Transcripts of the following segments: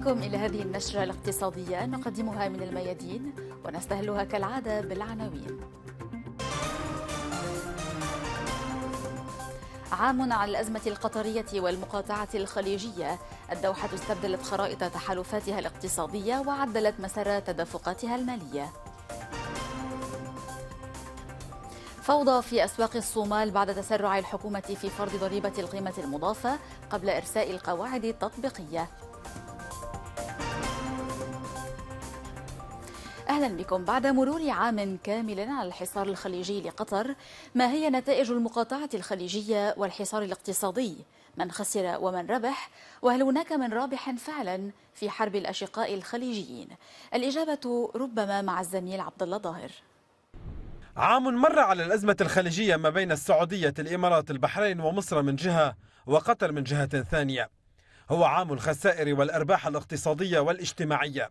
بكم إلى هذه النشرة الاقتصادية نقدمها من الميادين ونستهلها كالعادة بالعناوين عام على الأزمة القطرية والمقاطعة الخليجية الدوحة استبدلت خرائط تحالفاتها الاقتصادية وعدلت مسار تدفقاتها المالية فوضى في أسواق الصومال بعد تسرع الحكومة في فرض ضريبة القيمة المضافة قبل إرساء القواعد التطبيقية أهلا بكم بعد مرور عام كامل على الحصار الخليجي لقطر ما هي نتائج المقاطعة الخليجية والحصار الاقتصادي من خسر ومن ربح وهل هناك من رابح فعلا في حرب الأشقاء الخليجيين الإجابة ربما مع الزميل عبد الله ظاهر عام مر على الأزمة الخليجية ما بين السعودية الإمارات البحرين ومصر من جهة وقطر من جهة ثانية هو عام الخسائر والأرباح الاقتصادية والاجتماعية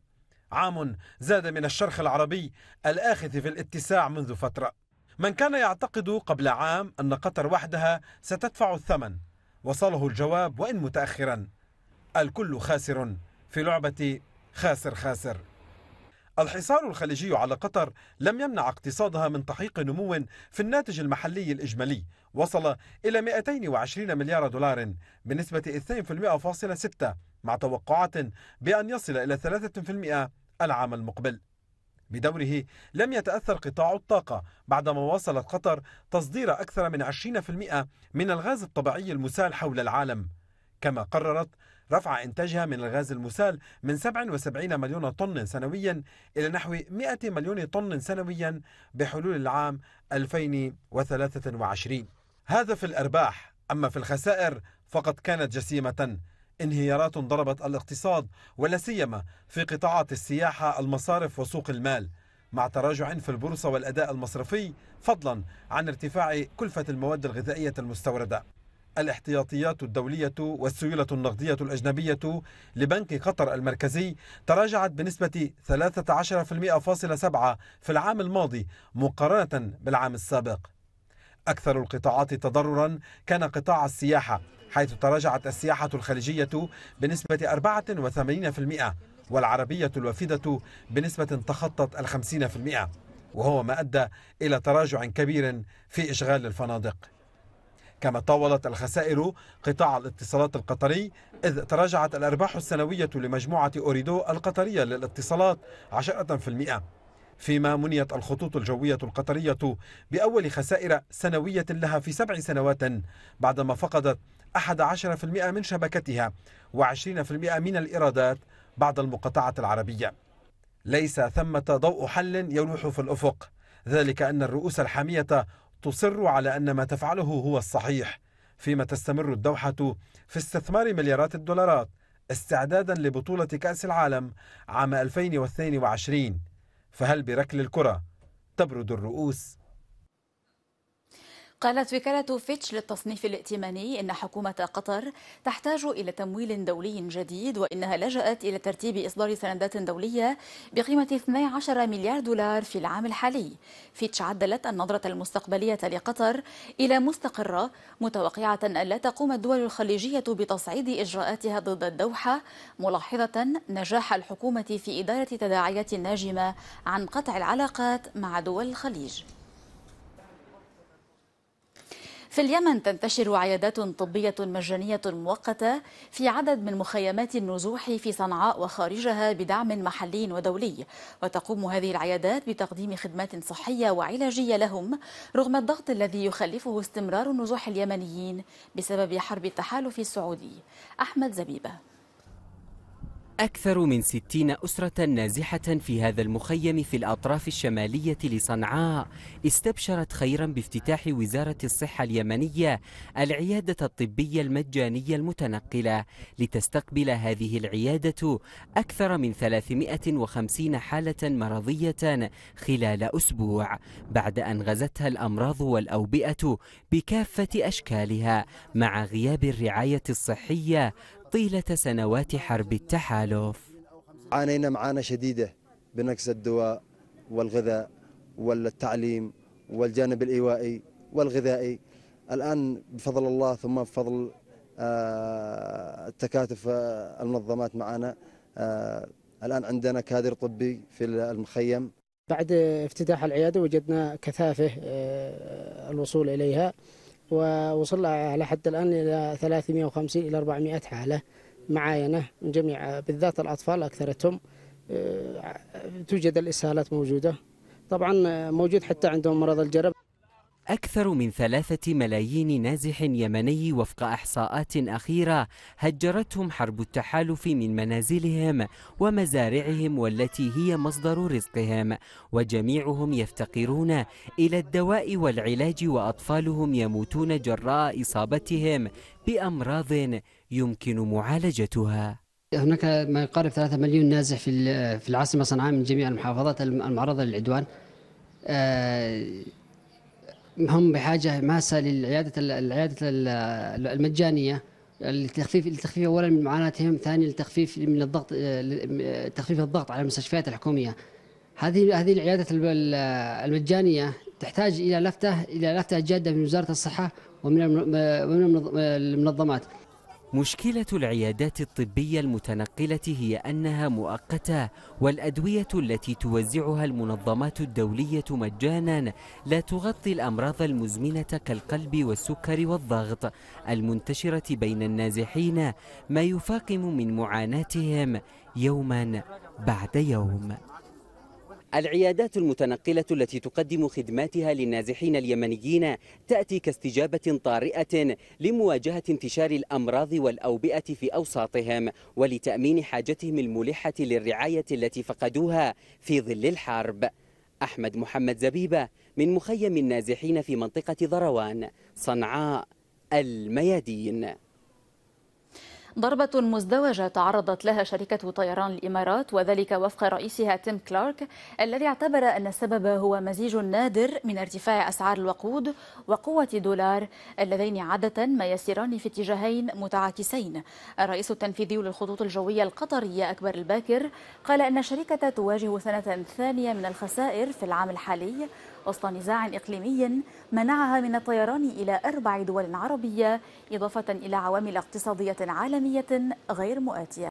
عام زاد من الشرخ العربي الآخذ في الاتساع منذ فترة من كان يعتقد قبل عام أن قطر وحدها ستدفع الثمن وصله الجواب وإن متأخرا الكل خاسر في لعبة خاسر خاسر الحصار الخليجي على قطر لم يمنع اقتصادها من تحقيق نمو في الناتج المحلي الإجمالي وصل إلى 220 مليار دولار بنسبة 2.6 مع توقعات بأن يصل إلى 3% العام المقبل بدوره لم يتأثر قطاع الطاقة بعدما واصلت قطر تصدير أكثر من 20% من الغاز الطبيعي المسال حول العالم كما قررت رفع إنتاجها من الغاز المسال من 77 مليون طن سنويا إلى نحو 100 مليون طن سنويا بحلول العام 2023 هذا في الأرباح أما في الخسائر فقد كانت جسيمة انهيارات ضربت الاقتصاد ولا سيما في قطاعات السياحه المصارف وسوق المال مع تراجع في البورصه والاداء المصرفي فضلا عن ارتفاع كلفه المواد الغذائيه المستورده الاحتياطيات الدولية والسيولة النقدية الأجنبية لبنك قطر المركزي تراجعت بنسبة 13.7% في العام الماضي مقارنة بالعام السابق أكثر القطاعات تضررا كان قطاع السياحة حيث تراجعت السياحة الخليجية بنسبة 84% والعربية الوافدة بنسبة تخطت ال 50% وهو ما أدى إلى تراجع كبير في إشغال الفنادق كما طولت الخسائر قطاع الاتصالات القطري إذ تراجعت الأرباح السنوية لمجموعة أوريدو القطرية للاتصالات 10% فيما منيت الخطوط الجوية القطرية بأول خسائر سنوية لها في سبع سنوات بعدما فقدت 11% من شبكتها و20% من الإيرادات بعد المقاطعة العربية ليس ثمة ضوء حل يلوح في الأفق ذلك أن الرؤوس الحامية تصر على أن ما تفعله هو الصحيح فيما تستمر الدوحة في استثمار مليارات الدولارات استعدادا لبطولة كأس العالم عام 2022 فهل بركل الكرة تبرد الرؤوس؟ قالت وكالة فيتش للتصنيف الائتماني إن حكومة قطر تحتاج إلى تمويل دولي جديد وإنها لجأت إلى ترتيب إصدار سندات دولية بقيمة 12 مليار دولار في العام الحالي فيتش عدلت النظرة المستقبلية لقطر إلى مستقرة متوقعة أن لا تقوم الدول الخليجية بتصعيد إجراءاتها ضد الدوحة ملاحظة نجاح الحكومة في إدارة تداعيات ناجمة عن قطع العلاقات مع دول الخليج في اليمن تنتشر عيادات طبية مجانية مؤقتة في عدد من مخيمات النزوح في صنعاء وخارجها بدعم محلي ودولي وتقوم هذه العيادات بتقديم خدمات صحية وعلاجية لهم رغم الضغط الذي يخلفه استمرار نزوح اليمنيين بسبب حرب التحالف السعودي أحمد زبيبة أكثر من ستين أسرة نازحة في هذا المخيم في الأطراف الشمالية لصنعاء استبشرت خيرا بافتتاح وزارة الصحة اليمنية العيادة الطبية المجانية المتنقلة لتستقبل هذه العيادة أكثر من 350 حالة مرضية خلال أسبوع بعد أن غزتها الأمراض والأوبئة بكافة أشكالها مع غياب الرعاية الصحية طيلة سنوات حرب التحالف عانينا معانا شديدة بنقص الدواء والغذاء والتعليم والجانب الإيوائي والغذائي الآن بفضل الله ثم بفضل آه، التكاتف آه، المنظمات معنا آه، الآن عندنا كادر طبي في المخيم بعد افتتاح العيادة وجدنا كثافة الوصول إليها ووصل على حد الآن إلى 350 إلى 400 حالة معاينة من جميع بالذات الأطفال أكثرتهم آه، توجد الإسهالات موجودة طبعا آه، موجود حتى عندهم مرض الجرب أكثر من ثلاثة ملايين نازح يمني وفق إحصاءات أخيرة هجرتهم حرب التحالف من منازلهم ومزارعهم والتي هي مصدر رزقهم وجميعهم يفتقرون إلى الدواء والعلاج وأطفالهم يموتون جراء إصابتهم بأمراض يمكن معالجتها هناك ما يقارب 3 مليون نازح في في العاصمه صنعاء من جميع المحافظات المعرضه للعدوان آه، هم بحاجه ماسه للعياده العياده المجانيه لتخفيف لتخفيف اولا من معاناتهم، ثانيا لتخفيف من الضغط تخفيف الضغط على المستشفيات الحكوميه. هذه هذه العياده المجانيه تحتاج الى لفته الى لفته جاده من وزاره الصحه ومن المنظمات. مشكلة العيادات الطبية المتنقلة هي أنها مؤقتة والأدوية التي توزعها المنظمات الدولية مجانا لا تغطي الأمراض المزمنة كالقلب والسكر والضغط المنتشرة بين النازحين ما يفاقم من معاناتهم يوما بعد يوم العيادات المتنقلة التي تقدم خدماتها للنازحين اليمنيين تأتي كاستجابة طارئة لمواجهة انتشار الأمراض والأوبئة في أوساطهم ولتأمين حاجتهم الملحة للرعاية التي فقدوها في ظل الحرب أحمد محمد زبيبة من مخيم النازحين في منطقة ضروان صنعاء الميادين ضربة مزدوجة تعرضت لها شركة طيران الإمارات وذلك وفق رئيسها تيم كلارك الذي اعتبر أن السبب هو مزيج نادر من ارتفاع أسعار الوقود وقوة دولار اللذين عادة ما يسيران في اتجاهين متعاكسين الرئيس التنفيذي للخطوط الجوية القطرية أكبر الباكر قال أن الشركة تواجه سنة ثانية من الخسائر في العام الحالي وسط نزاع إقليمي منعها من الطيران إلى أربع دول عربية إضافة إلى عوامل اقتصادية عالمية غير مؤاتية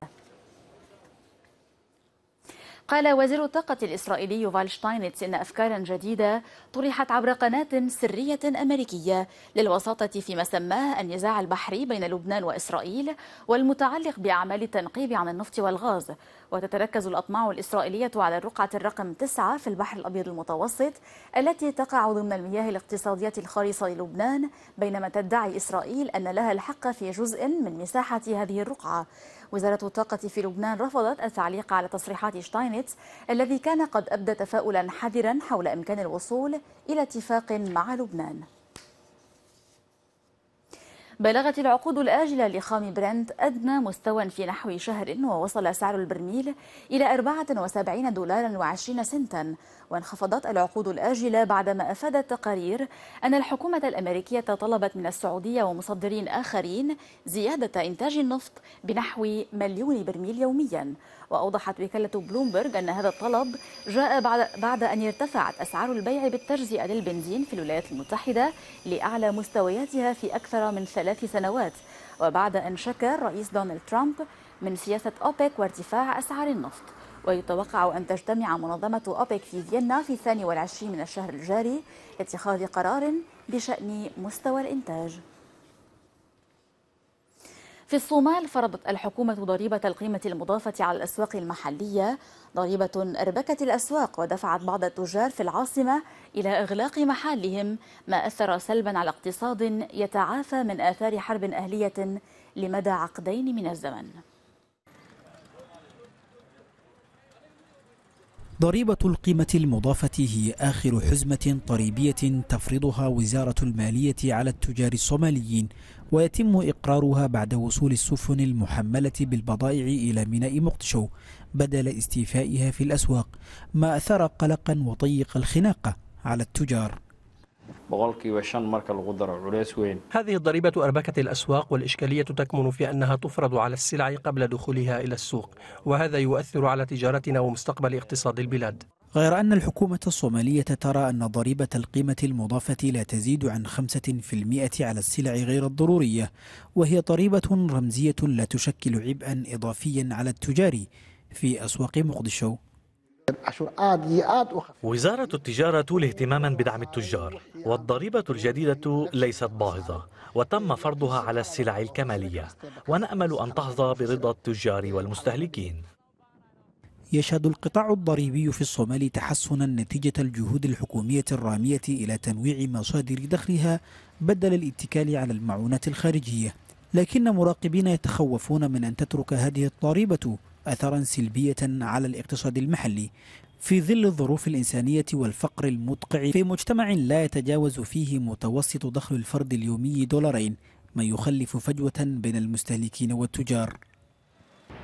قال وزير الطاقة الإسرائيلي فالشتاينتس إن أفكارا جديدة طرحت عبر قناة سرية أمريكية للوساطة فيما سماه النزاع البحري بين لبنان وإسرائيل والمتعلق بأعمال التنقيب عن النفط والغاز وتتركز الأطماع الإسرائيلية على الرقعة الرقم 9 في البحر الأبيض المتوسط التي تقع ضمن المياه الاقتصادية الخالصة للبنان بينما تدعي إسرائيل أن لها الحق في جزء من مساحة هذه الرقعة وزارة الطاقة في لبنان رفضت التعليق على تصريحات شتاينيتس الذي كان قد أبدى تفاؤلا حذرا حول إمكان الوصول إلى اتفاق مع لبنان بلغت العقود الآجلة لخام برنت أدنى مستوى في نحو شهر ووصل سعر البرميل إلى 74 دولارا و20 سنتا وانخفضت العقود الآجلة بعدما أفاد التقارير أن الحكومة الأمريكية طلبت من السعودية ومصدرين آخرين زيادة إنتاج النفط بنحو مليون برميل يوميا وأوضحت وكالة بلومبرغ أن هذا الطلب جاء بعد, بعد أن ارتفعت أسعار البيع بالتجزئة للبنزين في الولايات المتحدة لأعلى مستوياتها في أكثر من ثلاث ثلاث سنوات وبعد أن شكى الرئيس دونالد ترامب من سياسة أوبك وارتفاع أسعار النفط ويتوقع أن تجتمع منظمة أوبك في فيينا في الثاني والعشرين من الشهر الجاري لاتخاذ قرار بشأن مستوى الإنتاج في الصومال فرضت الحكومة ضريبة القيمة المضافة على الأسواق المحلية ضريبة أربكت الأسواق ودفعت بعض التجار في العاصمة إلى إغلاق محلهم ما أثر سلبا على اقتصاد يتعافى من آثار حرب أهلية لمدى عقدين من الزمن ضريبة القيمة المضافة هي آخر حزمة ضريبية تفرضها وزارة المالية على التجار الصوماليين ويتم إقرارها بعد وصول السفن المحملة بالبضائع إلى ميناء مقدشو بدل استيفائها في الأسواق ما أثار قلقا وضيق الخناقة على التجار هذه الضريبة أربكت الأسواق والإشكالية تكمن في أنها تفرض على السلع قبل دخولها إلى السوق وهذا يؤثر على تجارتنا ومستقبل اقتصاد البلاد غير أن الحكومة الصومالية ترى أن ضريبة القيمة المضافة لا تزيد عن 5% على السلع غير الضرورية وهي ضريبة رمزية لا تشكل عبئا إضافيا على التجاري في أسواق مقدشو وزارة التجارة اهتماما بدعم التجار والضريبة الجديدة ليست باهظة وتم فرضها على السلع الكمالية ونأمل أن تحظى برضا التجار والمستهلكين يشهد القطاع الضريبي في الصومال تحسنا نتيجة الجهود الحكومية الرامية إلى تنويع مصادر دخلها بدل الاتكال على المعونات الخارجية لكن مراقبين يتخوفون من أن تترك هذه الضريبة أثرا سلبية على الاقتصاد المحلي في ظل الظروف الإنسانية والفقر المدقع في مجتمع لا يتجاوز فيه متوسط دخل الفرد اليومي دولارين ما يخلف فجوة بين المستهلكين والتجار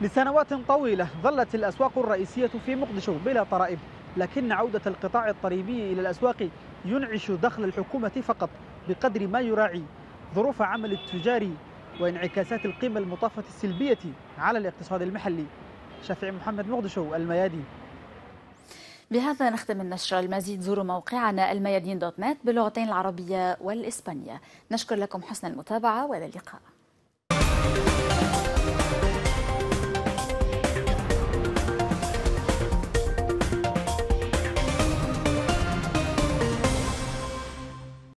لسنوات طويلة ظلت الأسواق الرئيسية في مقدشو بلا طرائب لكن عودة القطاع الطريبي إلى الأسواق ينعش دخل الحكومة فقط بقدر ما يراعي ظروف عمل التجاري وانعكاسات القيمة المطافة السلبية على الاقتصاد المحلي شفيع محمد مقدشو الميادين بهذا نختم النشرة المزيد زوروا موقعنا الميادين دوت نت باللغتين العربية والإسبانية نشكر لكم حسن المتابعة وإلى اللقاء